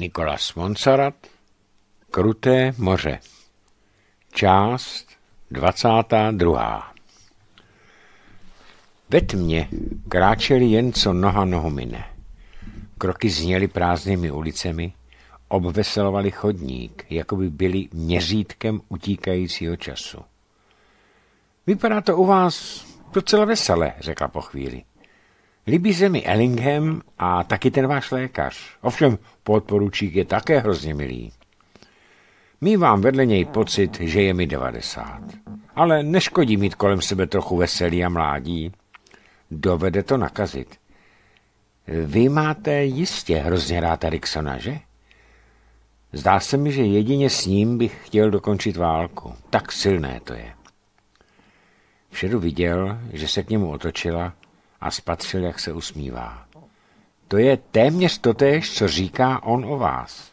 Nikolas Monsarat Kruté moře Část 22. Ve tmě kráčeli jen co noha mine. Kroky zněly prázdnými ulicemi, obveselovali chodník, jako by byli měřítkem utíkajícího času. Vypadá to u vás docela veselé, řekla po chvíli. Líbí se mi Ellingham a taky ten váš lékař. Ovšem, podporučík je také hrozně milý. Mívám vedle něj pocit, že je mi 90. Ale neškodí mít kolem sebe trochu veselí a mládí. Dovede to nakazit. Vy máte jistě hrozně rád Ricksona, že? Zdá se mi, že jedině s ním bych chtěl dokončit válku. Tak silné to je. Všedu viděl, že se k němu otočila a spatřil, jak se usmívá. To je téměř totéž, co říká on o vás.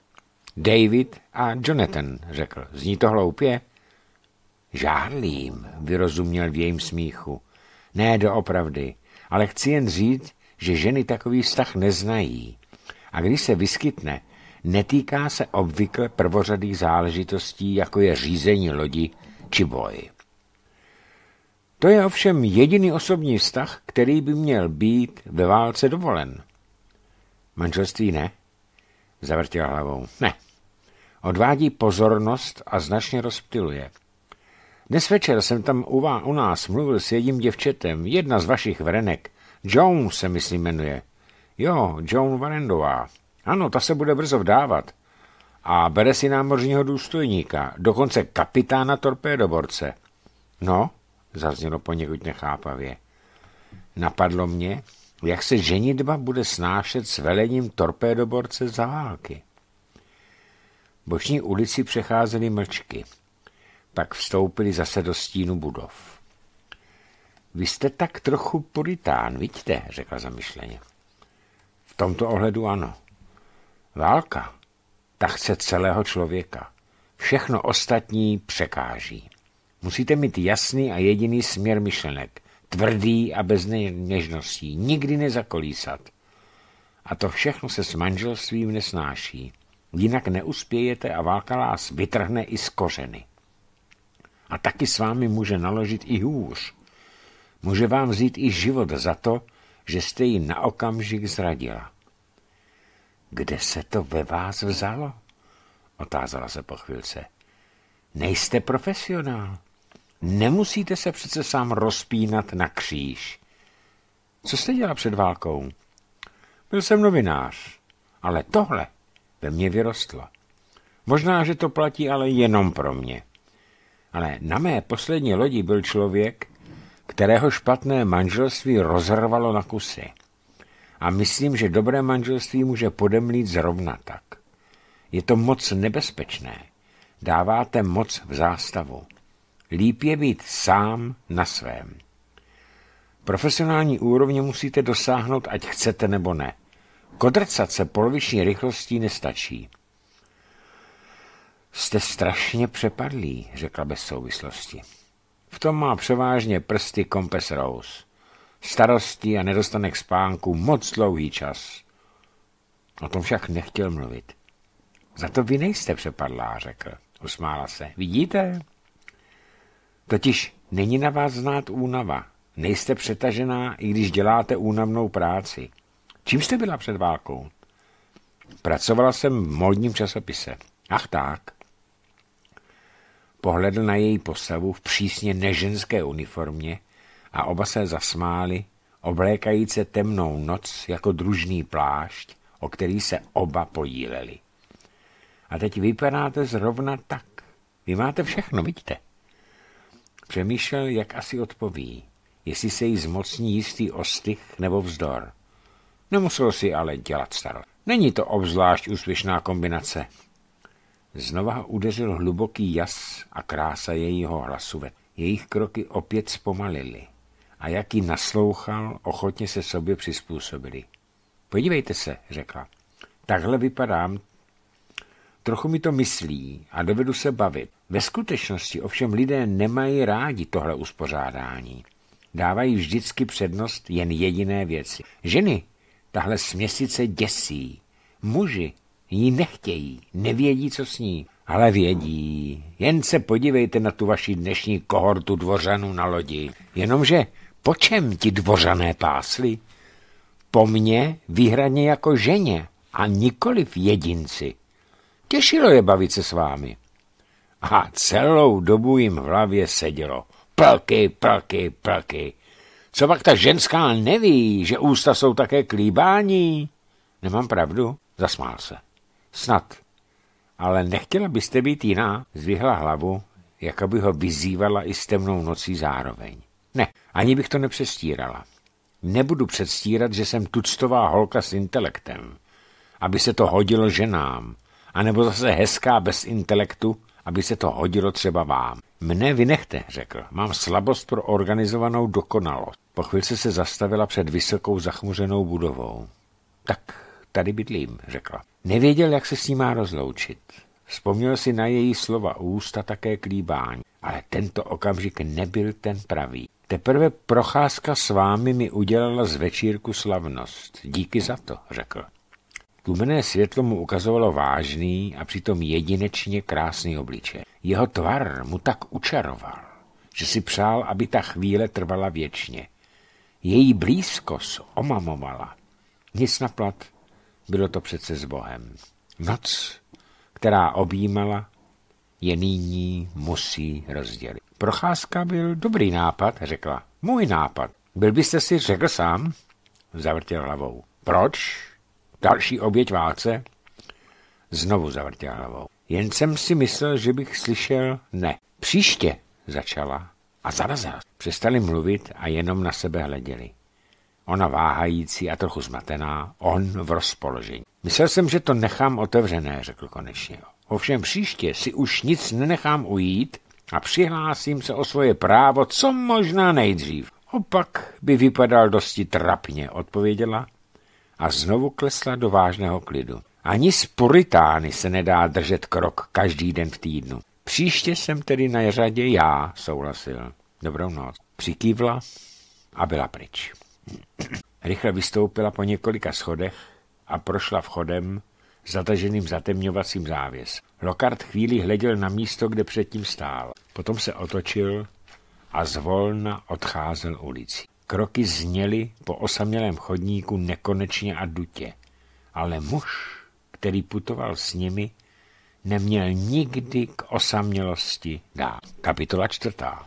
David a Jonathan, řekl. Zní to hloupě? Žádlím, vyrozuměl v jejím smíchu. Ne doopravdy, ale chci jen říct, že ženy takový vztah neznají. A když se vyskytne, netýká se obvykle prvořadých záležitostí, jako je řízení lodi či boj. To je ovšem jediný osobní vztah, který by měl být ve válce dovolen. Manželství ne? Zavrtěl hlavou. Ne. Odvádí pozornost a značně rozptiluje. Dnes večer jsem tam u, vás, u nás mluvil s jedním děvčetem, jedna z vašich vrenek. Joan se myslím jmenuje. Jo, Joan Varendová. Ano, ta se bude brzo vdávat. A bere si námořního důstojníka, dokonce kapitána torpédoborce. No, zaznělo poněkud nechápavě. Napadlo mě, jak se ženitba bude snášet s velením torpédoborce za války. Boční ulici přecházely mlčky, pak vstoupili zase do stínu budov. Vy jste tak trochu puritán, vidíte, řekla zamyšleně. V tomto ohledu ano. Válka, ta chce celého člověka. Všechno ostatní překáží. Musíte mít jasný a jediný směr myšlenek, tvrdý a bez něžností, nikdy nezakolísat. A to všechno se s manželstvím nesnáší. Jinak neuspějete a válka vás vytrhne i z kořeny. A taky s vámi může naložit i hůř. Může vám vzít i život za to, že jste ji na okamžik zradila. Kde se to ve vás vzalo? Otázala se po chvilce. Nejste profesionál. Nemusíte se přece sám rozpínat na kříž. Co jste dělal před válkou? Byl jsem novinář, ale tohle ve mně vyrostlo. Možná, že to platí ale jenom pro mě. Ale na mé poslední lodi byl člověk, kterého špatné manželství rozrvalo na kusy. A myslím, že dobré manželství může podemlít zrovna tak. Je to moc nebezpečné. Dáváte moc v zástavu. Líp je být sám na svém. Profesionální úrovně musíte dosáhnout, ať chcete nebo ne. Kodrcat se poloviční rychlostí nestačí. Jste strašně přepadlí, řekla bez souvislosti. V tom má převážně prsty kompes Rose. Starosti a nedostanek spánku moc dlouhý čas. O tom však nechtěl mluvit. Za to vy nejste přepadlá, řekl. Usmála se. Vidíte? Totiž není na vás znát únava. Nejste přetažená, i když děláte únavnou práci. Čím jste byla před válkou? Pracovala jsem v módním časopise. Ach tak. Pohledl na její postavu v přísně neženské uniformě a oba se zasmáli, oblékajíce temnou noc jako družný plášť, o který se oba podíleli. A teď vypadáte zrovna tak. Vy máte všechno, vidíte. Přemýšlel, jak asi odpoví, jestli se jí zmocní jistý ostych nebo vzdor. Nemusel si ale dělat starost. Není to obzvlášť úspěšná kombinace. Znova ho udeřil hluboký jas a krása jejího hlasu. Jejich kroky opět zpomalily a jak ji naslouchal, ochotně se sobě přizpůsobili. Podívejte se, řekla. Takhle vypadám, Trochu mi to myslí a dovedu se bavit. Ve skutečnosti ovšem lidé nemají rádi tohle uspořádání. Dávají vždycky přednost jen jediné věci. Ženy tahle směsice děsí. Muži ji nechtějí, nevědí, co s ní, ale vědí. Jen se podívejte na tu vaši dnešní kohortu dvořanů na lodi. Jenomže po čem ti dvořané pásly? Po mně výhradně jako ženě a nikoliv jedinci. Těšilo je bavit se s vámi. A celou dobu jim v hlavě sedělo. Plky, plky, plky. Co pak ta ženská neví, že ústa jsou také klíbání? Nemám pravdu? Zasmál se. Snad. Ale nechtěla byste být jiná? Zvihla hlavu, jako by ho vyzývala i s temnou nocí zároveň. Ne, ani bych to nepřestírala. Nebudu předstírat, že jsem tuctová holka s intelektem, aby se to hodilo ženám anebo zase hezká bez intelektu, aby se to hodilo třeba vám. Mne vynechte, řekl. Mám slabost pro organizovanou dokonalost. Po chvíli se zastavila před vysokou zachmuřenou budovou. Tak, tady bydlím, řekla. Nevěděl, jak se s ní má rozloučit. Vzpomněl si na její slova ústa také klíbání, ale tento okamžik nebyl ten pravý. Teprve procházka s vámi mi udělala z večírku slavnost. Díky za to, řekl. Tlumené světlo mu ukazovalo vážný a přitom jedinečně krásný obličej. Jeho tvar mu tak učaroval, že si přál, aby ta chvíle trvala věčně. Její blízkost omamovala. Nic naplat, bylo to přece s Bohem. Noc, která objímala, je nyní musí rozdělit. Procházka byl dobrý nápad, řekla. Můj nápad. Byl byste si řekl sám? Zavrtěl hlavou. Proč? Další oběť válce? Znovu zavrtěla hlavou. Jen jsem si myslel, že bych slyšel ne. Příště, začala a zarazila. Přestali mluvit a jenom na sebe hleděli. Ona váhající a trochu zmatená, on v rozpoložení. Myslel jsem, že to nechám otevřené, řekl konečně. Ovšem příště si už nic nenechám ujít a přihlásím se o svoje právo co možná nejdřív. Opak by vypadal dosti trapně, odpověděla a znovu klesla do vážného klidu. Ani z puritány se nedá držet krok každý den v týdnu. Příště jsem tedy na řadě já, souhlasil. Dobrou noc. Přikývla a byla pryč. Rychle vystoupila po několika schodech a prošla vchodem, zataženým zatemňovacím závěs. Lokard chvíli hleděl na místo, kde předtím stál. Potom se otočil a zvolna odcházel ulicí. Kroky zněly po osamělém chodníku nekonečně a dutě, ale muž, který putoval s nimi, neměl nikdy k osamělosti dát. Kapitola čtvrtá.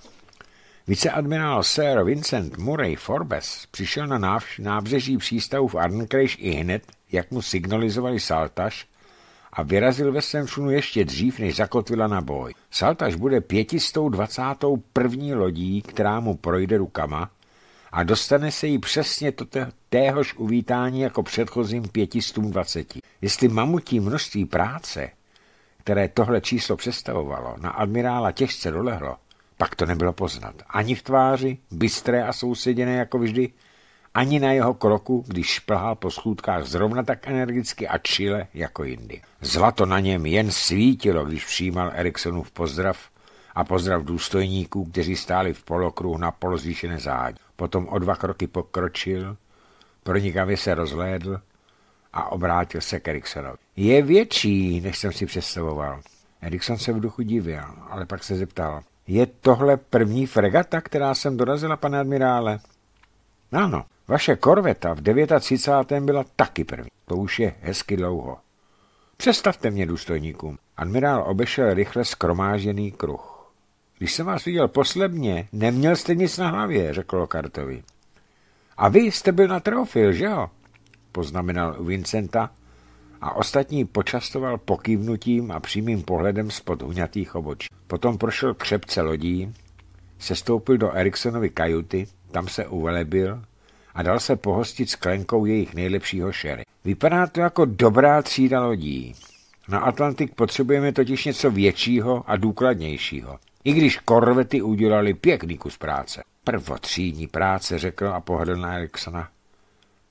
Viceadmirál Sir Vincent Murray Forbes přišel na návš- nábřeží přístavu v Arnkreš i hned, jak mu signalizovali Saltaš, a vyrazil ve svém šunu ještě dřív, než zakotvila na boj. Saltaš bude 521. lodí, která mu projde rukama a dostane se jí přesně to téhož uvítání jako předchozím 520. Jestli mamutí množství práce, které tohle číslo představovalo, na admirála těžce dolehlo, pak to nebylo poznat. Ani v tváři, bystré a souseděné jako vždy, ani na jeho kroku, když šplhal po schůdkách zrovna tak energicky a čile jako jindy. Zlato na něm jen svítilo, když přijímal Eriksonův pozdrav a pozdrav důstojníků, kteří stáli v polokruhu na polozvýšené zádi potom o dva kroky pokročil, pronikavě se rozhlédl a obrátil se k Eriksonovi. Je větší, než jsem si představoval. Erikson se v duchu divil, ale pak se zeptal. Je tohle první fregata, která jsem dorazila, pane admirále? Ano, vaše korveta v 39. byla taky první. To už je hezky dlouho. Představte mě důstojníkům. Admirál obešel rychle skromážený kruh. Když jsem vás viděl posledně, neměl jste nic na hlavě, řekl Lokartovi. A vy jste byl na trofil, že jo? Poznamenal Vincenta a ostatní počastoval pokývnutím a přímým pohledem spod huňatých obočí. Potom prošel křepce lodí, sestoupil do Eriksonovy kajuty, tam se uvelebil a dal se pohostit sklenkou jejich nejlepšího šery. Vypadá to jako dobrá třída lodí. Na Atlantik potřebujeme totiž něco většího a důkladnějšího. I když korvety udělali pěkný kus práce. Prvotřídní práce, řekl a pohledl na Eriksona.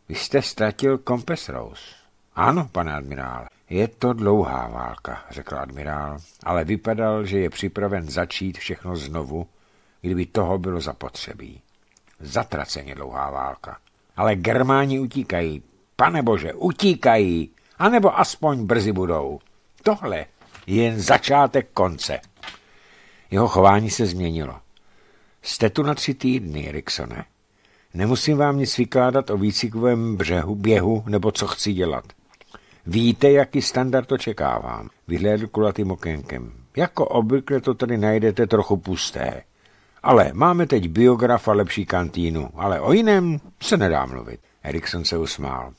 Vy jste ztratil kompes Rose. Ano, pane admirál, je to dlouhá válka, řekl admirál, ale vypadal, že je připraven začít všechno znovu, kdyby toho bylo zapotřebí. Zatraceně dlouhá válka. Ale Germáni utíkají. Pane bože, utíkají! A nebo aspoň brzy budou. Tohle je jen začátek konce. Jeho chování se změnilo. Jste tu na tři týdny, Riksone. Nemusím vám nic vykládat o výcikovém břehu, běhu nebo co chci dělat. Víte, jaký standard očekávám, vyhlédl kulatým okénkem. Jako obvykle to tady najdete trochu pusté. Ale máme teď biograf a lepší kantínu, ale o jiném se nedá mluvit. Erikson se usmál.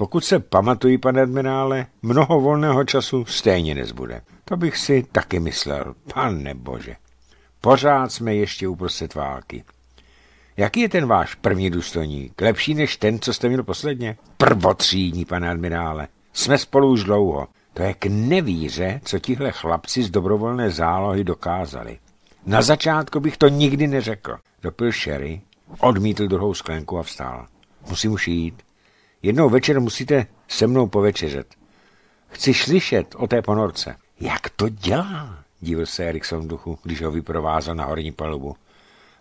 Pokud se pamatují, pane admirále, mnoho volného času stejně nezbude. To bych si taky myslel, pane bože. Pořád jsme ještě uprostřed války. Jaký je ten váš první důstojník? Lepší než ten, co jste měl posledně? Prvotřídní, pane admirále. Jsme spolu už dlouho. To je k nevíře, co tihle chlapci z dobrovolné zálohy dokázali. Na začátku bych to nikdy neřekl. Dopil sherry, odmítl druhou sklenku a vstál. Musím už jít. Jednou večer musíte se mnou povečeřet. Chci slyšet o té ponorce. Jak to dělá? Díval se Erikson v duchu, když ho vyprovázal na horní palubu.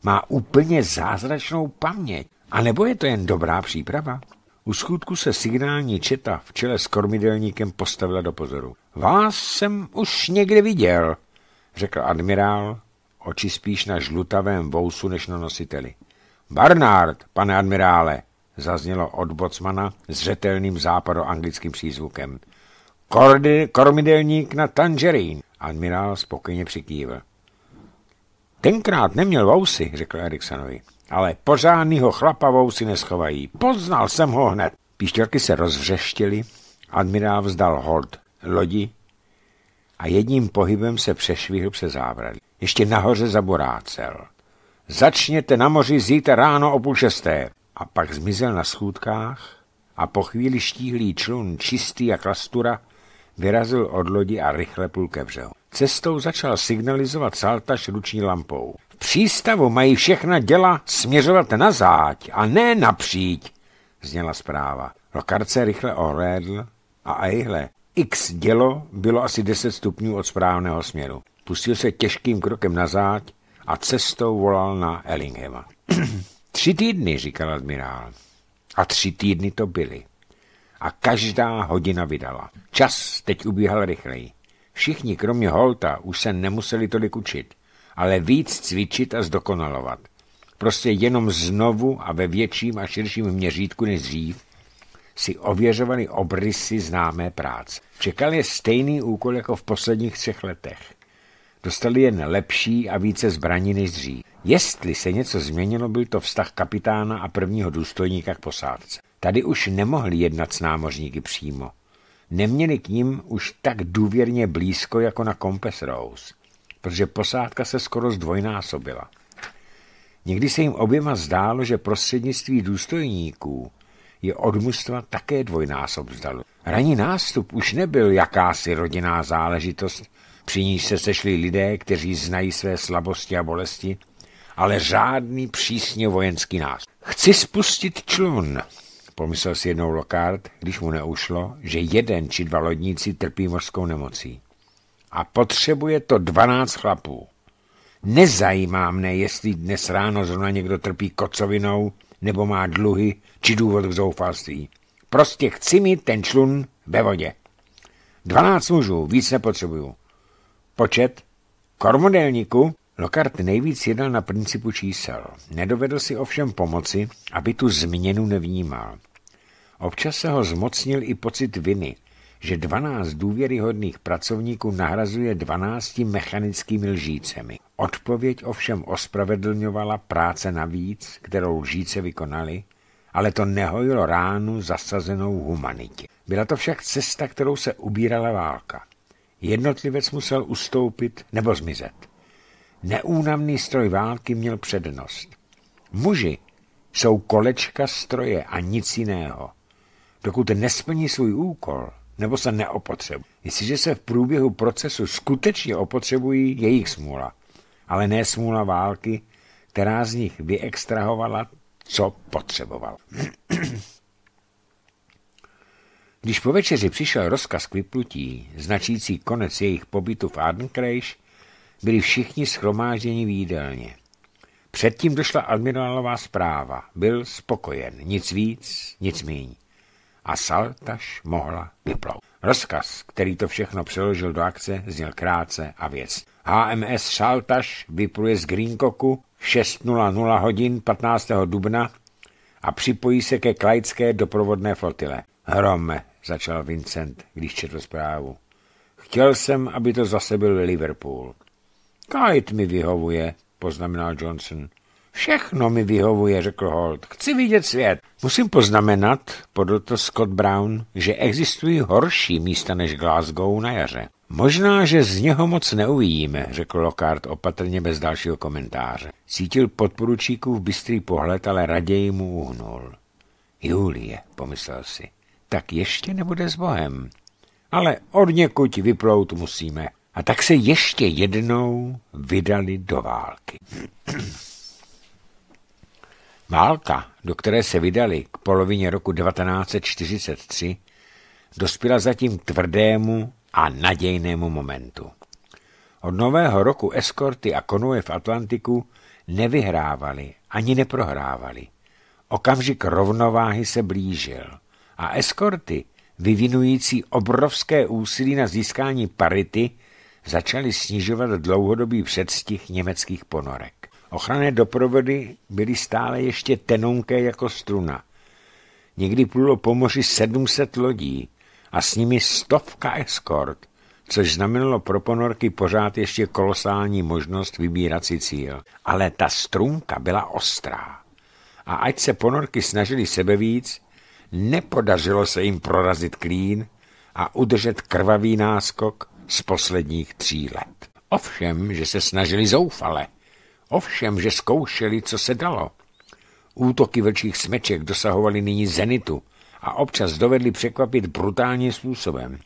Má úplně zázračnou paměť. A nebo je to jen dobrá příprava? U skutku se signální četa v čele s kormidelníkem postavila do pozoru. Vás jsem už někde viděl, řekl admirál, oči spíš na žlutavém vousu než na nositeli. Barnard, pane admirále, zaznělo od bocmana zřetelným západoanglickým přízvukem. Kordy, kormidelník na Tangerín. admirál spokojně přikývil. Tenkrát neměl vousy, řekl Eriksonovi, ale pořádnýho chlapa vousy neschovají. Poznal jsem ho hned. Píšťorky se rozvřeštily, admirál vzdal hold lodi a jedním pohybem se přešvihl přes zábradlí. Ještě nahoře zaborácel. Začněte na moři zítra ráno o půl šesté a pak zmizel na schůdkách a po chvíli štíhlý člun, čistý jak lastura, vyrazil od lodi a rychle půl ke břehu. Cestou začal signalizovat saltaš ruční lampou. V přístavu mají všechna děla směřovat na záď a ne napříď, zněla zpráva. Lokarce rychle ohlédl a ejhle, x dělo bylo asi 10 stupňů od správného směru. Pustil se těžkým krokem na záď a cestou volal na Ellinghama. Tři týdny, říkal admirál. A tři týdny to byly. A každá hodina vydala. Čas teď ubíhal rychleji. Všichni, kromě Holta, už se nemuseli tolik učit, ale víc cvičit a zdokonalovat. Prostě jenom znovu a ve větším a širším měřítku než dřív si ověřovali obrysy známé práce. Čekal je stejný úkol jako v posledních třech letech. Dostali jen lepší a více zbraní než dřív. Jestli se něco změnilo, byl to vztah kapitána a prvního důstojníka k posádce. Tady už nemohli jednat s námořníky přímo. Neměli k ním už tak důvěrně blízko jako na Compass Rose, protože posádka se skoro zdvojnásobila. Někdy se jim oběma zdálo, že prostřednictví důstojníků je od mužstva také dvojnásob vzdalu. Raní nástup už nebyl jakási rodinná záležitost, při níž se sešli lidé, kteří znají své slabosti a bolesti, ale žádný přísně vojenský nás. Chci spustit člun, pomyslel si jednou Lokard, když mu neušlo, že jeden či dva lodníci trpí mořskou nemocí. A potřebuje to dvanáct chlapů. Nezajímá mne, jestli dnes ráno zrovna někdo trpí kocovinou, nebo má dluhy, či důvod k zoufalství. Prostě chci mít ten člun ve vodě. Dvanáct mužů, víc nepotřebuju. Počet? Kormodelníku? Lockhart nejvíc jedal na principu čísel. Nedovedl si ovšem pomoci, aby tu změnu nevnímal. Občas se ho zmocnil i pocit viny, že 12 důvěryhodných pracovníků nahrazuje 12 mechanickými lžícemi. Odpověď ovšem ospravedlňovala práce navíc, kterou lžíce vykonali, ale to nehojilo ránu zasazenou humanitě. Byla to však cesta, kterou se ubírala válka. Jednotlivec musel ustoupit nebo zmizet. Neúnavný stroj války měl přednost. Muži jsou kolečka stroje a nic jiného. Dokud nesplní svůj úkol, nebo se neopotřebují. Jestliže se v průběhu procesu skutečně opotřebují jejich smůla, ale ne smůla války, která z nich vyextrahovala, co potřeboval. Když po večeři přišel rozkaz k vyplutí, značící konec jejich pobytu v Arnkrejš, byli všichni schromážděni v jídelně. Předtím došla admirálová zpráva. Byl spokojen. Nic víc, nic míň. A Saltaš mohla vyplout. Rozkaz, který to všechno přeložil do akce, zněl krátce a věc. HMS Saltaš vypluje z Greencocku 6.00 hodin 15. dubna a připojí se ke Klajdské doprovodné flotile. Hrome, začal Vincent, když četl zprávu. Chtěl jsem, aby to zase byl Liverpool. Kite mi vyhovuje, poznamenal Johnson. Všechno mi vyhovuje, řekl Holt. Chci vidět svět. Musím poznamenat, podotl Scott Brown, že existují horší místa než Glasgow na jaře. Možná, že z něho moc neuvidíme, řekl Lockhart opatrně bez dalšího komentáře. Cítil podporučíkův bystrý pohled, ale raději mu uhnul. Julie, pomyslel si, tak ještě nebude s Bohem. Ale od někud vyplout musíme. A tak se ještě jednou vydali do války. Válka, do které se vydali k polovině roku 1943, dospěla zatím k tvrdému a nadějnému momentu. Od nového roku eskorty a konuje v Atlantiku nevyhrávali ani neprohrávali. Okamžik rovnováhy se blížil a eskorty, vyvinující obrovské úsilí na získání parity, začaly snižovat dlouhodobý předstih německých ponorek. Ochranné doprovody byly stále ještě tenonké jako struna. Někdy plulo po moři 700 lodí a s nimi stovka eskort, což znamenalo pro ponorky pořád ještě kolosální možnost vybírat si cíl. Ale ta strunka byla ostrá. A ať se ponorky snažili sebe víc, nepodařilo se jim prorazit klín a udržet krvavý náskok, z posledních tří let. Ovšem, že se snažili zoufale. Ovšem, že zkoušeli, co se dalo. Útoky vlčích smeček dosahovaly nyní zenitu a občas dovedli překvapit brutálním způsobem.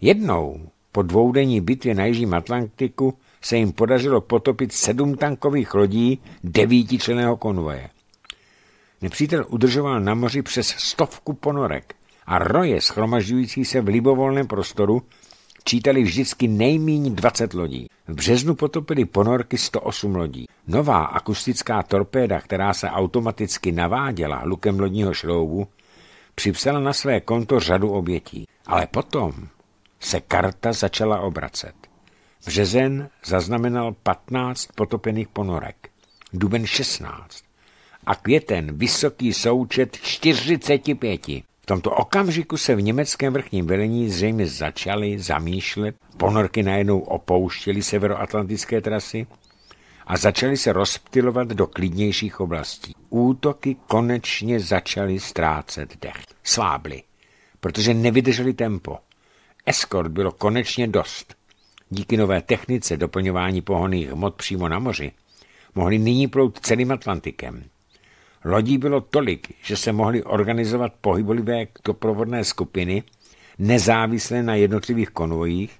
Jednou po dvoudenní bitvě na Jižním Atlantiku se jim podařilo potopit sedm tankových lodí devítičleného konvoje. Nepřítel udržoval na moři přes stovku ponorek a roje schromažďující se v libovolném prostoru čítali vždycky nejmíň 20 lodí. V březnu potopili ponorky 108 lodí. Nová akustická torpéda, která se automaticky naváděla lukem lodního šroubu, připsala na své konto řadu obětí. Ale potom se karta začala obracet. Březen zaznamenal 15 potopených ponorek, duben 16 a květen vysoký součet 45. V tomto okamžiku se v německém vrchním velení zřejmě začaly zamýšlet, ponorky najednou opouštěly severoatlantické trasy a začaly se rozptilovat do klidnějších oblastí. Útoky konečně začaly ztrácet dech. Slábly, protože nevydrželi tempo. Eskort bylo konečně dost. Díky nové technice doplňování pohoných hmot přímo na moři mohli nyní plout celým Atlantikem. Lodí bylo tolik, že se mohly organizovat pohyblivé doprovodné skupiny, nezávislé na jednotlivých konvojích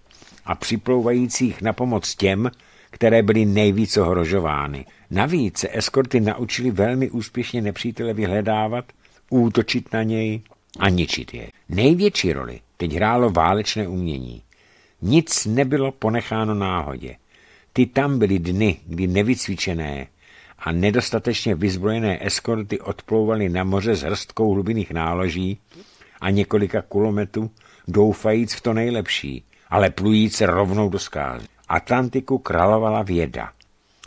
a připlouvajících na pomoc těm, které byly nejvíce ohrožovány. Navíc se eskorty naučili velmi úspěšně nepřítele vyhledávat, útočit na něj a ničit je. Největší roli teď hrálo válečné umění. Nic nebylo ponecháno náhodě. Ty tam byly dny, kdy nevycvičené, a nedostatečně vyzbrojené eskorty odplouvaly na moře s hrstkou hlubinných náloží a několika kulometů, doufajíc v to nejlepší, ale plujíc rovnou do skázy. Atlantiku královala věda.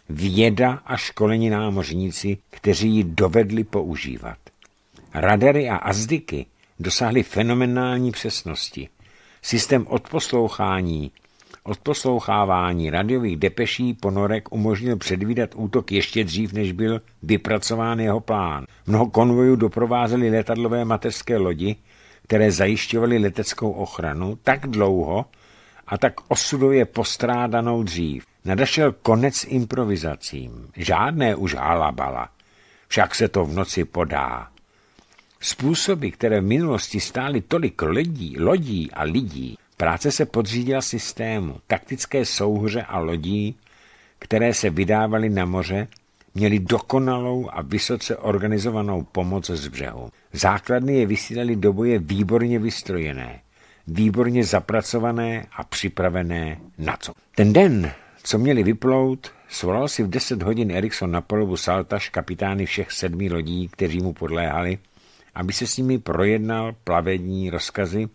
Věda a školení námořníci, kteří ji dovedli používat. Radary a azdyky dosáhly fenomenální přesnosti. Systém odposlouchání Odposlouchávání radiových depeší ponorek umožnil předvídat útok ještě dřív, než byl vypracován jeho plán. Mnoho konvojů doprovázely letadlové mateřské lodi, které zajišťovaly leteckou ochranu tak dlouho a tak osudově postrádanou dřív. Nadašel konec improvizacím. Žádné už halabala. Však se to v noci podá. Způsoby, které v minulosti stály tolik lidí, lodí a lidí, Práce se podřídila systému. Taktické souhře a lodí, které se vydávaly na moře, měly dokonalou a vysoce organizovanou pomoc z břehu. Základny je vysílali do boje výborně vystrojené, výborně zapracované a připravené na co. Ten den, co měli vyplout, svolal si v 10 hodin Erikson na polovu Saltaš kapitány všech sedmi lodí, kteří mu podléhali, aby se s nimi projednal plavední rozkazy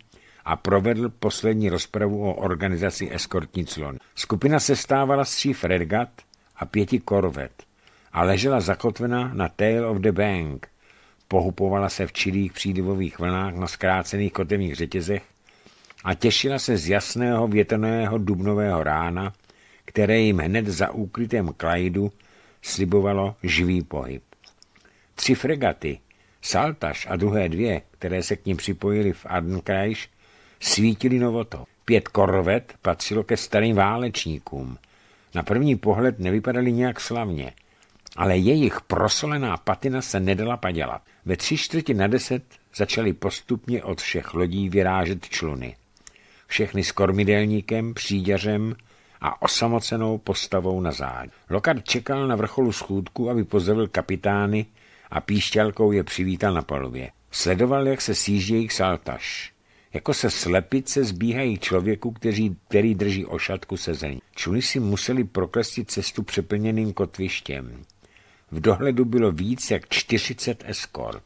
a provedl poslední rozpravu o organizaci eskortní clon. Skupina se stávala z tří fregat a pěti korvet a ležela zakotvená na Tail of the Bank. Pohupovala se v čilých přílivových vlnách na zkrácených kotevních řetězech a těšila se z jasného větrného dubnového rána, které jim hned za úkrytem klajdu slibovalo živý pohyb. Tři fregaty, Saltaš a druhé dvě, které se k ním připojily v Arnkrajš, Svítili novoto. Pět korvet patřilo ke starým válečníkům. Na první pohled nevypadali nějak slavně, ale jejich prosolená patina se nedala padělat. Ve tři čtvrti na deset začali postupně od všech lodí vyrážet čluny. Všechny s kormidelníkem, příděřem a osamocenou postavou na zádi. Lokard čekal na vrcholu schůdku, aby pozdravil kapitány a píšťalkou je přivítal na palubě. Sledoval, jak se sjíždějí k saltaž. Jako se slepice zbíhají člověku, kteří, který drží ošatku se zemí. Čuny si museli proklestit cestu přeplněným kotvištěm. V dohledu bylo víc jak 40 eskort.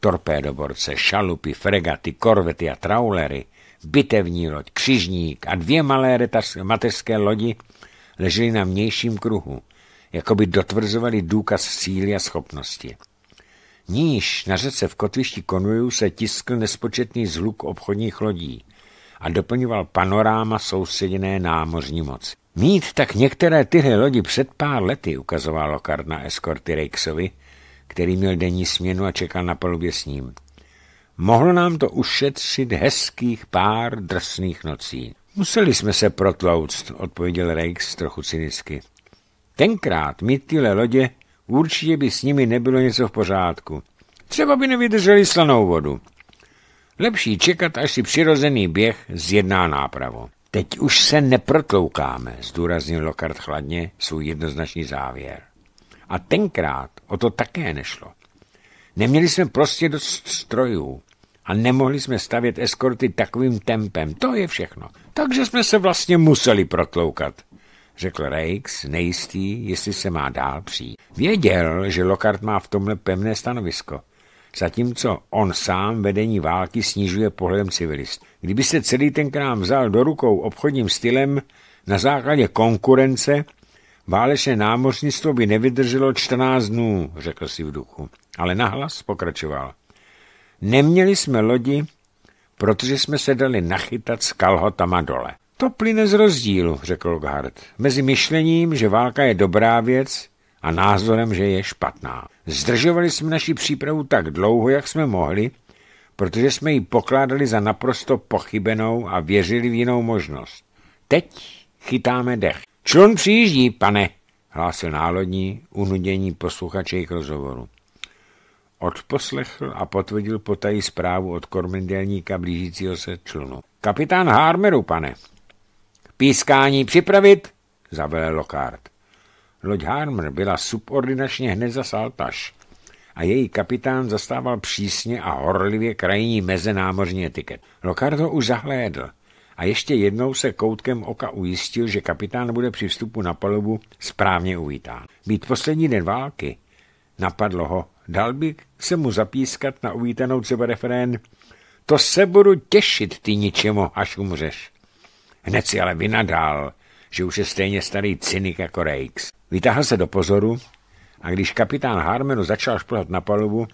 Torpédoborce, šalupy, fregaty, korvety a traulery, bitevní loď, křižník a dvě malé mateřské lodi leželi na mnějším kruhu, jako by dotvrzovali důkaz síly a schopnosti. Níž na řece v kotvišti konvojů se tiskl nespočetný zhluk obchodních lodí a doplňoval panoráma soustředěné námořní moci. Mít tak některé tyhle lodi před pár lety, ukazoval lokard na eskorty Rejksovi, který měl denní směnu a čekal na palubě s ním. Mohlo nám to ušetřit hezkých pár drsných nocí. Museli jsme se protlouct, odpověděl Rejks trochu cynicky. Tenkrát mít tyhle lodě Určitě by s nimi nebylo něco v pořádku. Třeba by nevydrželi slanou vodu. Lepší čekat, až si přirozený běh zjedná nápravu. Teď už se neprotloukáme, zdůraznil Lokard chladně svůj jednoznačný závěr. A tenkrát o to také nešlo. Neměli jsme prostě dost strojů a nemohli jsme stavět eskorty takovým tempem, to je všechno. Takže jsme se vlastně museli protloukat řekl Rakes, nejistý, jestli se má dál přijít. Věděl, že Lockhart má v tomhle pevné stanovisko, zatímco on sám vedení války snižuje pohledem civilist. Kdyby se celý ten krám vzal do rukou obchodním stylem na základě konkurence, válečné námořnictvo by nevydrželo 14 dnů, řekl si v duchu. Ale nahlas pokračoval. Neměli jsme lodi, protože jsme se dali nachytat s kalhotama dole. To plyne z rozdílu, řekl Lockhart, mezi myšlením, že válka je dobrá věc a názorem, že je špatná. Zdržovali jsme naši přípravu tak dlouho, jak jsme mohli, protože jsme ji pokládali za naprosto pochybenou a věřili v jinou možnost. Teď chytáme dech. Člun přijíždí, pane, hlásil nálodní, unudění posluchače k rozhovoru. Odposlechl a potvrdil potají zprávu od kormendelníka blížícího se člunu. Kapitán Harmeru, pane, Pískání připravit, zavelel Lokard. Loď Harmer byla subordinačně hned za saltaž a její kapitán zastával přísně a horlivě krajní mezenámořní etiket. Lockhart ho už zahlédl a ještě jednou se koutkem oka ujistil, že kapitán bude při vstupu na palubu správně uvítán. Být poslední den války, napadlo ho, dal by se mu zapískat na uvítanou třeba referén. To se budu těšit, ty ničemu, až umřeš. Hned si ale vynadal, že už je stejně starý cynik jako Rakes. Vytáhl se do pozoru a když kapitán Harmenu začal šplhat na palubu,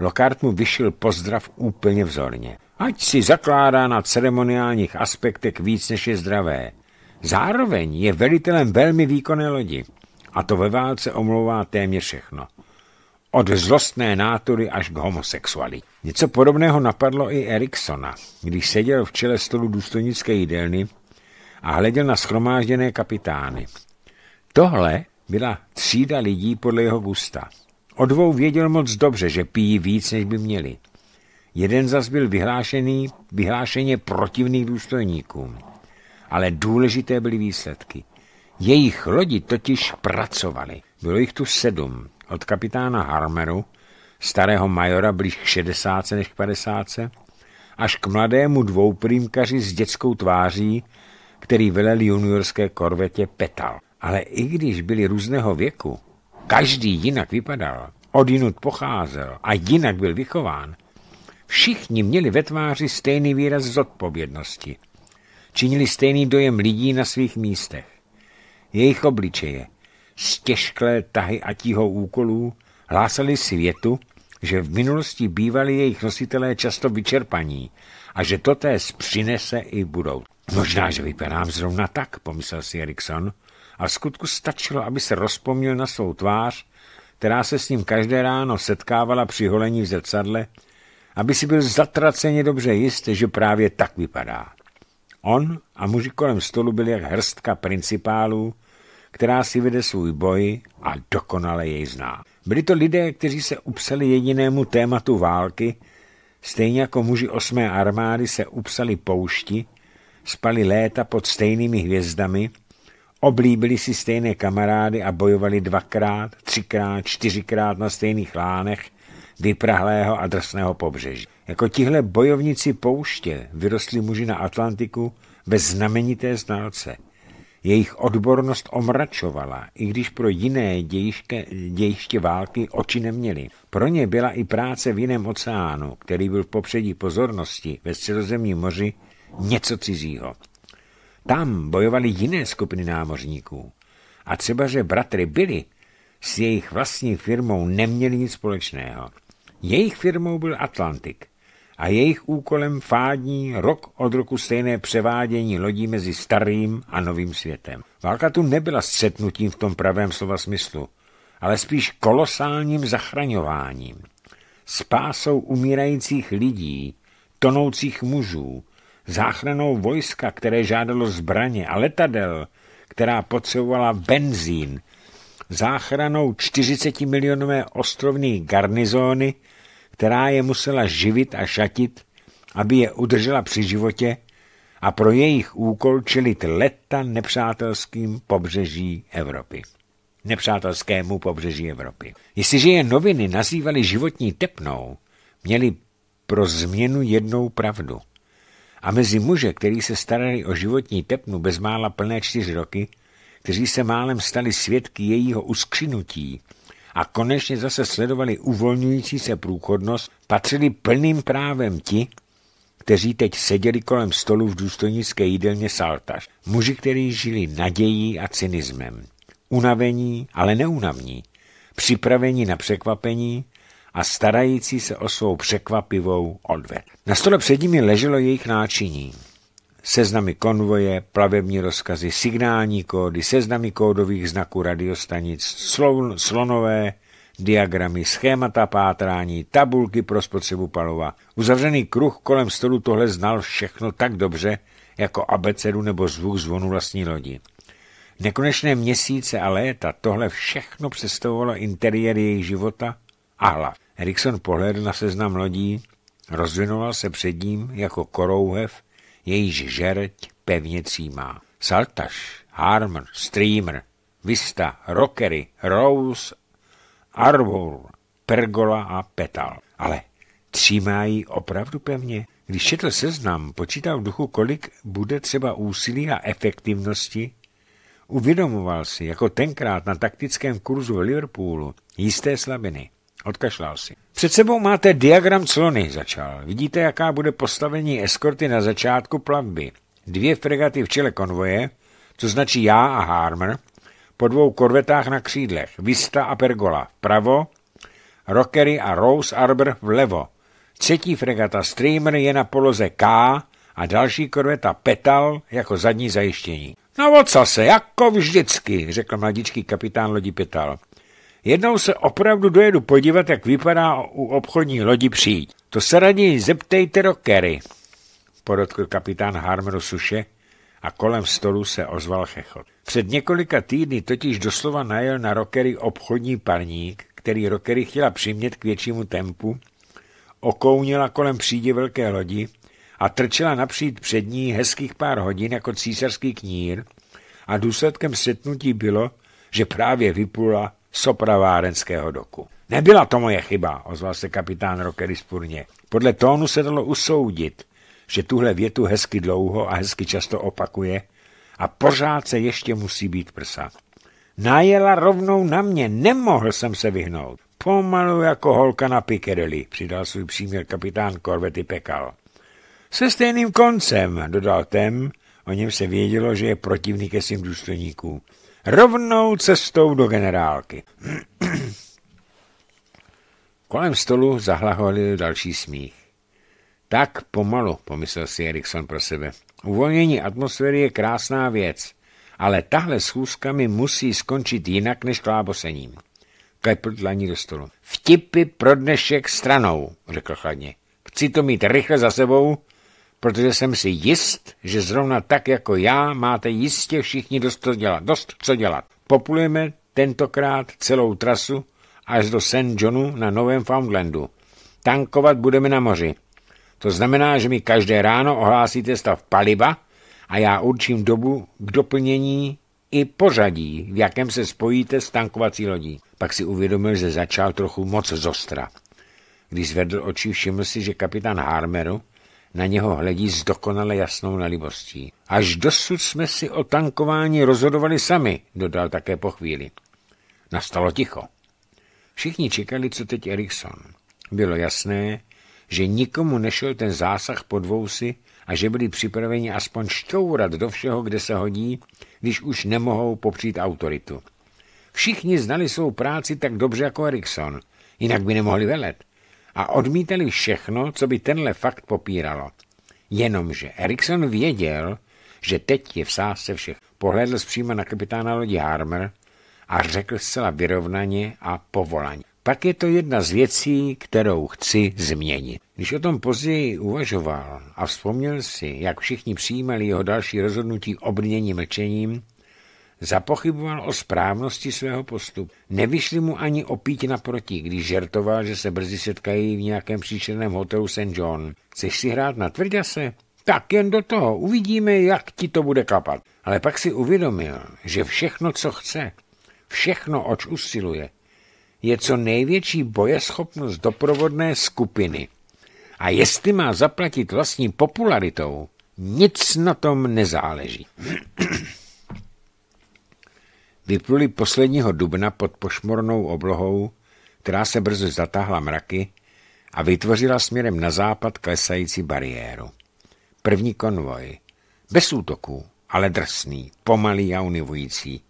Lockhart mu vyšil pozdrav úplně vzorně. Ať si zakládá na ceremoniálních aspektech víc, než je zdravé. Zároveň je velitelem velmi výkonné lodi. A to ve válce omlouvá téměř všechno. Od zlostné nátury až k homosexuali. Něco podobného napadlo i Eriksona, když seděl v čele stolu důstojnické jídelny a hleděl na schromážděné kapitány. Tohle byla třída lidí podle jeho gusta. O dvou věděl moc dobře, že pijí víc, než by měli. Jeden zas byl vyhlášený, vyhlášeně protivných důstojníkům. Ale důležité byly výsledky. Jejich lodi totiž pracovali. Bylo jich tu sedm. Od kapitána Harmeru, starého majora blíž k 60 než k 50, až k mladému dvouprýmkaři s dětskou tváří který velel juniorské korvetě Petal. Ale i když byli různého věku, každý jinak vypadal, odinut pocházel a jinak byl vychován, všichni měli ve tváři stejný výraz zodpovědnosti. Činili stejný dojem lidí na svých místech. Jejich obličeje, stěžklé tahy a tího úkolů, hlásali světu, že v minulosti bývali jejich nositelé často vyčerpaní a že toté přinese i budou. Možná, že vypadám zrovna tak, pomyslel si Erikson, a skutku stačilo, aby se rozpomněl na svou tvář, která se s ním každé ráno setkávala při holení v zrcadle, aby si byl zatraceně dobře jist, že právě tak vypadá. On a muži kolem stolu byli jak hrstka principálů, která si vede svůj boj a dokonale jej zná. Byli to lidé, kteří se upsali jedinému tématu války, stejně jako muži osmé armády se upsali poušti, spali léta pod stejnými hvězdami, oblíbili si stejné kamarády a bojovali dvakrát, třikrát, čtyřikrát na stejných lánech vyprahlého a drsného pobřeží. Jako tihle bojovníci pouště vyrostli muži na Atlantiku ve znamenité znalce. Jejich odbornost omračovala, i když pro jiné dějiště, dějiště války oči neměli. Pro ně byla i práce v jiném oceánu, který byl v popředí pozornosti ve středozemním moři něco cizího. Tam bojovali jiné skupiny námořníků. A třeba, že bratry byli, s jejich vlastní firmou neměli nic společného. Jejich firmou byl Atlantik a jejich úkolem fádní rok od roku stejné převádění lodí mezi starým a novým světem. Válka tu nebyla střetnutím v tom pravém slova smyslu, ale spíš kolosálním zachraňováním. Spásou umírajících lidí, tonoucích mužů, záchranou vojska, které žádalo zbraně a letadel, která potřebovala benzín, záchranou 40 milionové ostrovní garnizóny, která je musela živit a šatit, aby je udržela při životě a pro jejich úkol čelit leta nepřátelským pobřeží Evropy. Nepřátelskému pobřeží Evropy. Jestliže je noviny nazývaly životní tepnou, měli pro změnu jednou pravdu – a mezi muže, který se starali o životní tepnu bezmála plné čtyři roky, kteří se málem stali svědky jejího uskřinutí a konečně zase sledovali uvolňující se průchodnost, patřili plným právem ti, kteří teď seděli kolem stolu v důstojnické jídelně Saltaš. Muži, kteří žili nadějí a cynismem. Unavení, ale neunavní. Připravení na překvapení, a starající se o svou překvapivou odveď. Na stole před nimi leželo jejich náčiní. Seznamy konvoje, plavební rozkazy, signální kódy, seznamy kódových znaků radiostanic, slon, slonové, diagramy, schémata pátrání, tabulky pro spotřebu paliva. Uzavřený kruh kolem stolu tohle znal všechno tak dobře, jako abecedu nebo zvuk zvonu vlastní lodi. Nekonečné měsíce a léta tohle všechno představovalo interiér jejich života a hlav. Erikson pohlédl na seznam lodí, rozvinoval se před ním jako korouhev, jejíž žerť pevně címá. Saltaš, Harmer, Streamer, Vista, Rockery, Rose, Arbor, Pergola a Petal. Ale třímá ji opravdu pevně? Když četl seznam, počítal v duchu, kolik bude třeba úsilí a efektivnosti, uvědomoval si, jako tenkrát na taktickém kurzu v Liverpoolu, jisté slabiny. Odkašlal si. Před sebou máte diagram clony, začal. Vidíte, jaká bude postavení eskorty na začátku plavby. Dvě fregaty v čele konvoje, co značí já a Harmer, po dvou korvetách na křídlech, Vista a Pergola vpravo, Rockery a Rose Arbor vlevo. Třetí fregata Streamer je na poloze K a další korveta Petal jako zadní zajištění. No se, jako vždycky, řekl mladíčký kapitán lodi Petal. Jednou se opravdu dojedu podívat, jak vypadá u obchodní lodi přijít. To se raději zeptejte do Kerry, podotkl kapitán Harmer Suše a kolem stolu se ozval chechot. Před několika týdny totiž doslova najel na rokery obchodní parník, který rokery chtěla přimět k většímu tempu, okounila kolem přídi velké lodi a trčela napřít před ní hezkých pár hodin jako císařský knír a důsledkem setnutí bylo, že právě vyplula sopravárenského doku. Nebyla to moje chyba, ozval se kapitán Rockery spurně. Podle tónu se dalo usoudit, že tuhle větu hezky dlouho a hezky často opakuje a pořád se ještě musí být prsa. Najela rovnou na mě, nemohl jsem se vyhnout. Pomalu jako holka na pikereli, přidal svůj příměr kapitán korvety Pekal. Se stejným koncem, dodal Tem, o něm se vědělo, že je protivník ke svým důstojníkům rovnou cestou do generálky. Kolem stolu zahlaholil další smích. Tak pomalu, pomyslel si Erikson pro sebe. Uvolnění atmosféry je krásná věc, ale tahle schůzka mi musí skončit jinak než klábosením. Klepl dlaní do stolu. Vtipy pro dnešek stranou, řekl chladně. Chci to mít rychle za sebou protože jsem si jist, že zrovna tak jako já máte jistě všichni dost co dělat. Dost co dělat. Populujeme tentokrát celou trasu až do St. Johnu na Novém Foundlandu. Tankovat budeme na moři. To znamená, že mi každé ráno ohlásíte stav paliva a já určím dobu k doplnění i pořadí, v jakém se spojíte s tankovací lodí. Pak si uvědomil, že začal trochu moc zostra. Když zvedl oči, všiml si, že kapitán Harmeru na něho hledí s dokonale jasnou nalibostí. Až dosud jsme si o tankování rozhodovali sami, dodal také po chvíli. Nastalo ticho. Všichni čekali, co teď Erikson. Bylo jasné, že nikomu nešel ten zásah pod vousy a že byli připraveni aspoň štourat do všeho, kde se hodí, když už nemohou popřít autoritu. Všichni znali svou práci tak dobře jako Erikson, jinak by nemohli velet a odmítali všechno, co by tenhle fakt popíralo. Jenomže Erikson věděl, že teď je v sásce všech. Pohledl zpříma na kapitána lodi Harmer a řekl zcela vyrovnaně a povolaně. Pak je to jedna z věcí, kterou chci změnit. Když o tom později uvažoval a vzpomněl si, jak všichni přijímali jeho další rozhodnutí obrnění mlčením, Zapochyboval o správnosti svého postupu. Nevyšli mu ani opít naproti, když žertoval, že se brzy setkají v nějakém příšerném hotelu St. John. Chceš si hrát na tvrďase? Tak jen do toho, uvidíme, jak ti to bude kapat. Ale pak si uvědomil, že všechno, co chce, všechno, oč usiluje, je co největší bojeschopnost doprovodné skupiny. A jestli má zaplatit vlastní popularitou, nic na tom nezáleží. vypluli posledního dubna pod pošmornou oblohou, která se brzy zatáhla mraky a vytvořila směrem na západ klesající bariéru. První konvoj. Bez útoků, ale drsný, pomalý a univující.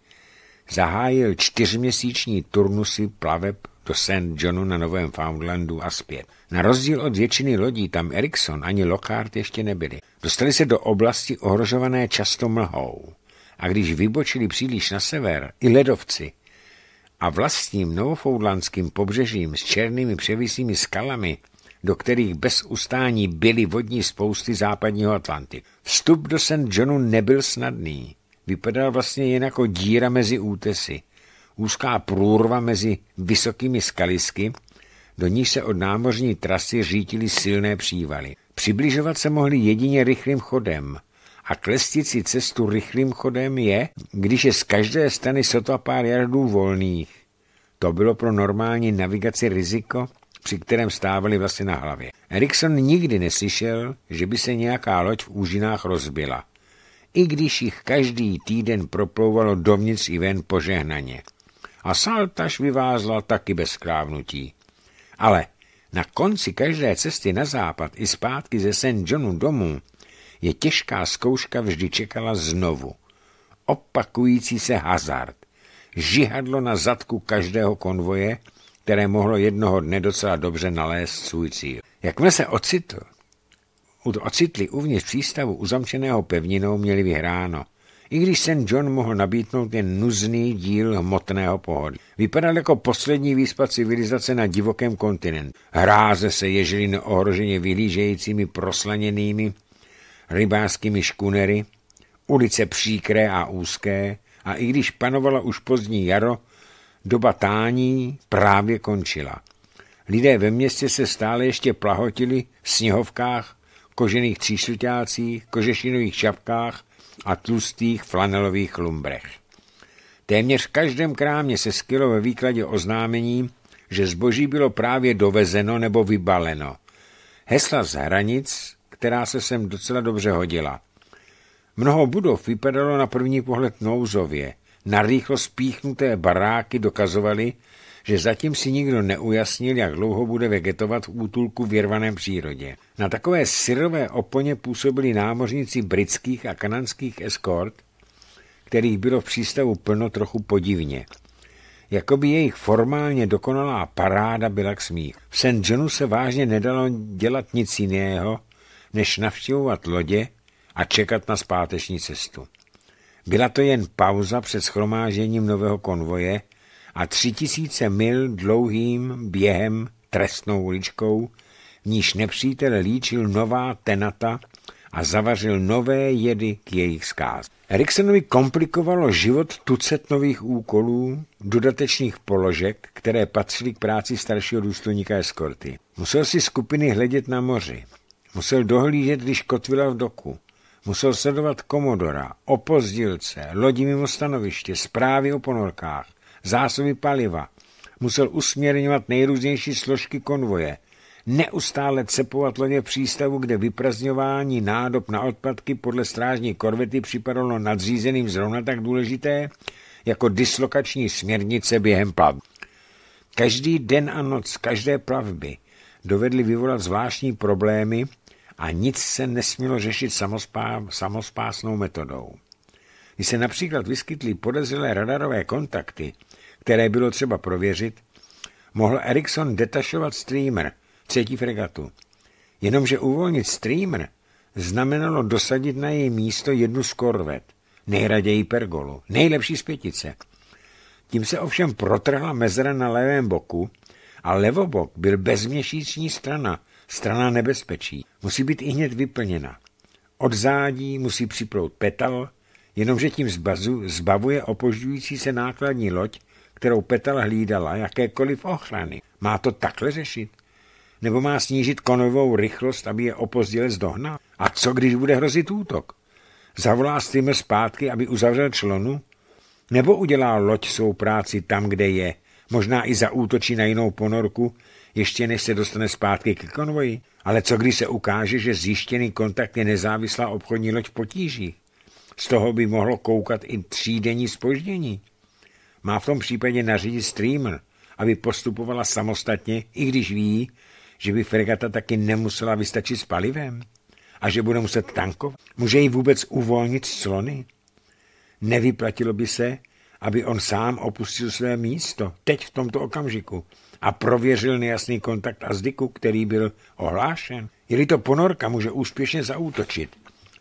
Zahájil čtyřměsíční turnusy plaveb do St. Johnu na Novém Foundlandu a zpět. Na rozdíl od většiny lodí tam Erikson ani Lockhart ještě nebyli. Dostali se do oblasti ohrožované často mlhou a když vybočili příliš na sever, i ledovci a vlastním novofoundlandským pobřežím s černými převisnými skalami, do kterých bez ustání byly vodní spousty západního Atlantiku. Vstup do St. Johnu nebyl snadný. Vypadal vlastně jen jako díra mezi útesy. Úzká průrva mezi vysokými skalisky, do níž se od námořní trasy řítily silné přívaly. Přibližovat se mohli jedině rychlým chodem – a si cestu rychlým chodem je, když je z každé strany sotva pár jardů volných. To bylo pro normální navigaci riziko, při kterém stávali vlastně na hlavě. Erikson nikdy neslyšel, že by se nějaká loď v úžinách rozbila, i když jich každý týden proplouvalo dovnitř i ven požehnaně. A saltaž vyvázla taky bez krávnutí. Ale na konci každé cesty na západ i zpátky ze St. Johnu domů je těžká zkouška vždy čekala znovu. Opakující se hazard. Žihadlo na zadku každého konvoje, které mohlo jednoho dne docela dobře nalézt svůj cíl. Jakmile se ocitl, ocitli uvnitř přístavu uzamčeného pevninou, měli vyhráno. I když St. John mohl nabítnout jen nuzný díl hmotného pohodlí. Vypadal jako poslední výspa civilizace na divokém kontinentu. Hráze se ježili neohroženě vyhlížejícími proslaněnými rybářskými škunery, ulice příkré a úzké a i když panovala už pozdní jaro, doba tání právě končila. Lidé ve městě se stále ještě plahotili v sněhovkách, kožených třísuťácích, kožešinových čapkách a tlustých flanelových lumbrech. Téměř v každém krámě se skylo ve výkladě oznámení, že zboží bylo právě dovezeno nebo vybaleno. Hesla z hranic která se sem docela dobře hodila. Mnoho budov vypadalo na první pohled nouzově. Narýchlo spíchnuté baráky dokazovaly, že zatím si nikdo neujasnil, jak dlouho bude vegetovat v útulku v jirvaném přírodě. Na takové syrové oponě působili námořníci britských a kanadských eskort, kterých bylo v přístavu plno trochu podivně. Jakoby jejich formálně dokonalá paráda byla k smíchu. V St. Johnu se vážně nedalo dělat nic jiného, než navštěvovat lodě a čekat na zpáteční cestu. Byla to jen pauza před schromážením nového konvoje a tři tisíce mil dlouhým během trestnou uličkou, v níž nepřítel líčil nová tenata a zavařil nové jedy k jejich zkáz. Eriksonovi komplikovalo život tucet nových úkolů, dodatečných položek, které patřily k práci staršího důstojníka eskorty. Musel si skupiny hledět na moři. Musel dohlížet, když kotvila v doku. Musel sledovat komodora, opozdilce, lodi mimo stanoviště, zprávy o ponorkách, zásoby paliva. Musel usměrňovat nejrůznější složky konvoje. Neustále cepovat lodě v přístavu, kde vyprazňování nádob na odpadky podle strážní korvety připadalo nadřízeným zrovna tak důležité, jako dislokační směrnice během plav. Každý den a noc každé plavby dovedly vyvolat zvláštní problémy, a nic se nesmělo řešit samospá, samospásnou metodou. Když se například vyskytly podezřelé radarové kontakty, které bylo třeba prověřit, mohl Ericsson detašovat streamer, třetí fregatu. Jenomže uvolnit streamer znamenalo dosadit na její místo jednu z korvet, nejraději pergolu, nejlepší z pětice. Tím se ovšem protrhla mezera na levém boku a levobok byl bezměšíční strana, Strana nebezpečí musí být i hned vyplněna. Od zádí musí připlout petal, jenomže tím zbazu, zbavuje opožďující se nákladní loď, kterou petal hlídala, jakékoliv ochrany. Má to takhle řešit? Nebo má snížit konovou rychlost, aby je opozděle zdohna? A co, když bude hrozit útok? Zavolá streamer zpátky, aby uzavřel člonu? Nebo udělá loď svou práci tam, kde je? Možná i zaútočí na jinou ponorku, ještě než se dostane zpátky k konvoji. Ale co když se ukáže, že zjištěný kontakt je nezávislá obchodní loď v potížích? Z toho by mohlo koukat i třídenní spoždění. Má v tom případě nařídit streamer, aby postupovala samostatně, i když ví, že by fregata taky nemusela vystačit s palivem a že bude muset tankovat. Může jí vůbec uvolnit slony? Nevyplatilo by se, aby on sám opustil své místo, teď v tomto okamžiku, a prověřil nejasný kontakt a zdyku, který byl ohlášen. Jeli to ponorka, může úspěšně zaútočit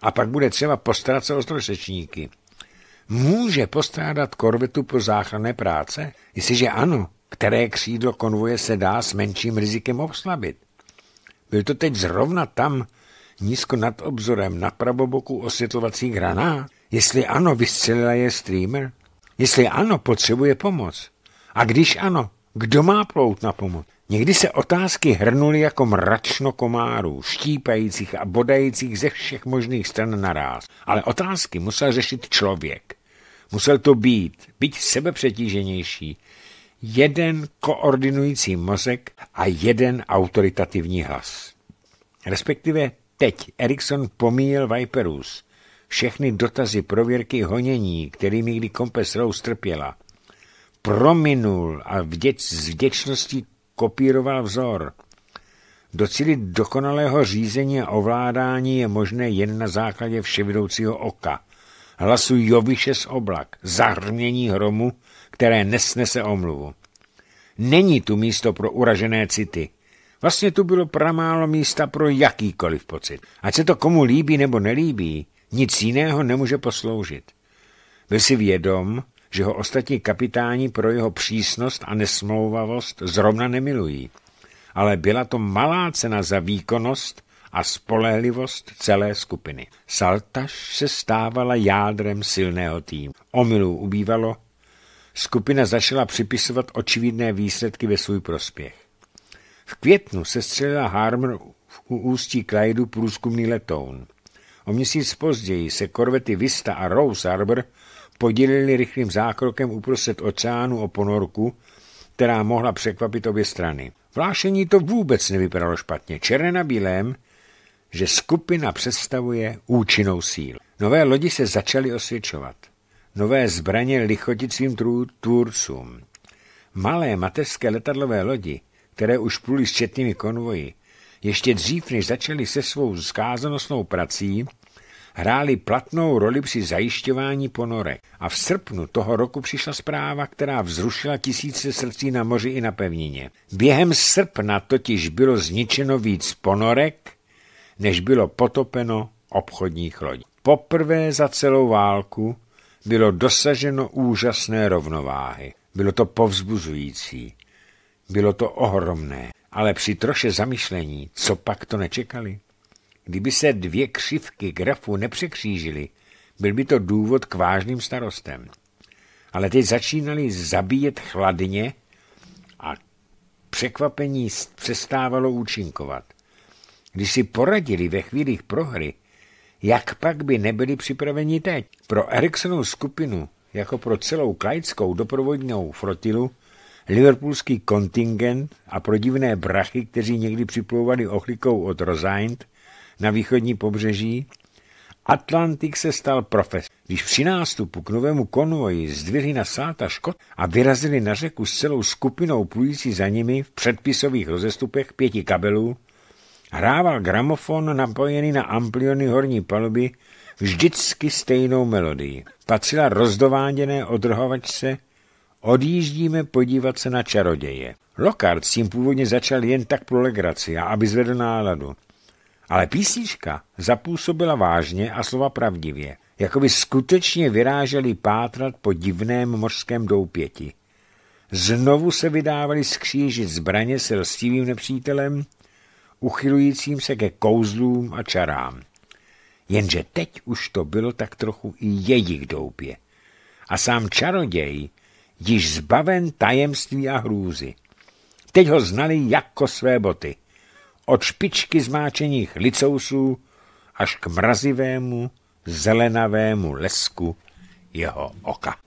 a pak bude třeba postarat se o trosečníky. Může postrádat korvetu po záchranné práce? Jestliže ano, které křídlo konvoje se dá s menším rizikem oslabit? Byl to teď zrovna tam, nízko nad obzorem, na pravoboku osvětlovací graná. Jestli ano, vystřelila je streamer? Jestli ano, potřebuje pomoc. A když ano, kdo má plout na pomoc? Někdy se otázky hrnuly jako mračno komárů, štípajících a bodajících ze všech možných stran naráz. Ale otázky musel řešit člověk. Musel to být, být sebepřetíženější. Jeden koordinující mozek a jeden autoritativní hlas. Respektive teď Erikson pomíjel Viperus. Všechny dotazy, prověrky, honění, kterými kdy kompes Rose trpěla – prominul a vděč, s vděčností kopíroval vzor. Docílit dokonalého řízení a ovládání je možné jen na základě vševidoucího oka, hlasu Joviše z oblak, zahrnění hromu, které nesnese omluvu. Není tu místo pro uražené city. Vlastně tu bylo pramálo místa pro jakýkoliv pocit. Ať se to komu líbí nebo nelíbí, nic jiného nemůže posloužit. Byl si vědom, že ho ostatní kapitáni pro jeho přísnost a nesmlouvavost zrovna nemilují. Ale byla to malá cena za výkonnost a spolehlivost celé skupiny. Saltaš se stávala jádrem silného týmu. Omilu ubývalo, skupina začala připisovat očividné výsledky ve svůj prospěch. V květnu se střelila Harmer u ústí Klajdu průzkumný letoun. O měsíc později se korvety Vista a Rose Harbor podělili rychlým zákrokem uprostřed oceánu o ponorku, která mohla překvapit obě strany. Vlášení to vůbec nevypadalo špatně. Černé na bílém, že skupina představuje účinnou sílu. Nové lodi se začaly osvědčovat. Nové zbraně lichotit svým tvůrcům. Malé mateřské letadlové lodi, které už pluly s četnými konvoji, ještě dřív, než začaly se svou zkázanostnou prací, hrály platnou roli při zajišťování ponorek. A v srpnu toho roku přišla zpráva, která vzrušila tisíce srdcí na moři i na pevnině. Během srpna totiž bylo zničeno víc ponorek, než bylo potopeno obchodních lodí. Poprvé za celou válku bylo dosaženo úžasné rovnováhy. Bylo to povzbuzující. Bylo to ohromné. Ale při troše zamyšlení, co pak to nečekali? Kdyby se dvě křivky grafu nepřekřížily, byl by to důvod k vážným starostem. Ale teď začínali zabíjet chladně a překvapení přestávalo účinkovat. Když si poradili ve chvílích prohry, jak pak by nebyli připraveni teď? Pro Eriksonovu skupinu, jako pro celou klajdskou doprovodnou flotilu, liverpoolský kontingent a pro divné brachy, kteří někdy připlouvali ochlikou od Rosaint na východní pobřeží, Atlantik se stal profes. Když při nástupu k novému konvoji zdvihli na sáta škod a vyrazili na řeku s celou skupinou plující za nimi v předpisových rozestupech pěti kabelů, hrával gramofon napojený na ampliony horní paluby vždycky stejnou melodii. Patřila rozdováděné odrhovačce Odjíždíme podívat se na čaroděje. Lockhart s tím původně začal jen tak pro legraci a aby zvedl náladu. Ale písnička zapůsobila vážně a slova pravdivě, jako by skutečně vyráželi pátrat po divném mořském doupěti. Znovu se vydávali z kříži zbraně se lstivým nepřítelem, uchylujícím se ke kouzlům a čarám. Jenže teď už to bylo tak trochu i jejich doupě. A sám čaroděj, již zbaven tajemství a hrůzy. Teď ho znali jako své boty od špičky zmáčených licousů až k mrazivému, zelenavému lesku jeho oka.